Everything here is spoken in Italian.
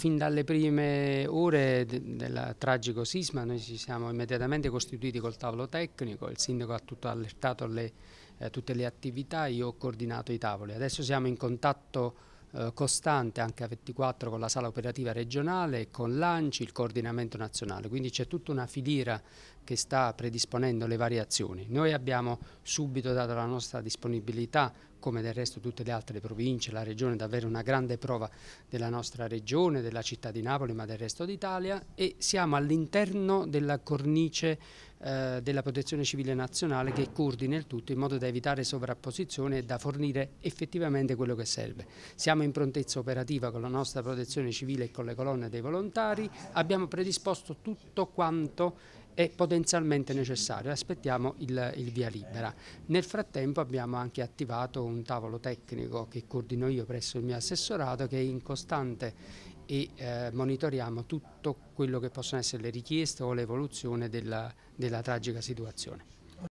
fin dalle prime ore de del tragico sisma noi ci siamo immediatamente costituiti col tavolo tecnico, il sindaco ha tutto allertato le, eh, tutte le attività, io ho coordinato i tavoli. Adesso siamo in contatto eh, costante anche a 24 con la sala operativa regionale, con l'ANCI, il coordinamento nazionale, quindi c'è tutta una filiera che sta predisponendo le varie azioni. Noi abbiamo subito dato la nostra disponibilità, come del resto tutte le altre province, la regione è davvero una grande prova della nostra regione, della città di Napoli, ma del resto d'Italia e siamo all'interno della cornice eh, della protezione civile nazionale che coordina il tutto in modo da evitare sovrapposizione e da fornire effettivamente quello che serve. Siamo in prontezza operativa con la nostra protezione civile e con le colonne dei volontari, abbiamo predisposto tutto quanto è potenzialmente necessario, aspettiamo il, il, via libera. Nel frattempo abbiamo anche attivato un tavolo tecnico che coordino io presso il mio assessorato che è in costante e eh, monitoriamo tutto quello che possono essere le richieste o l'evoluzione della, della tragica situazione.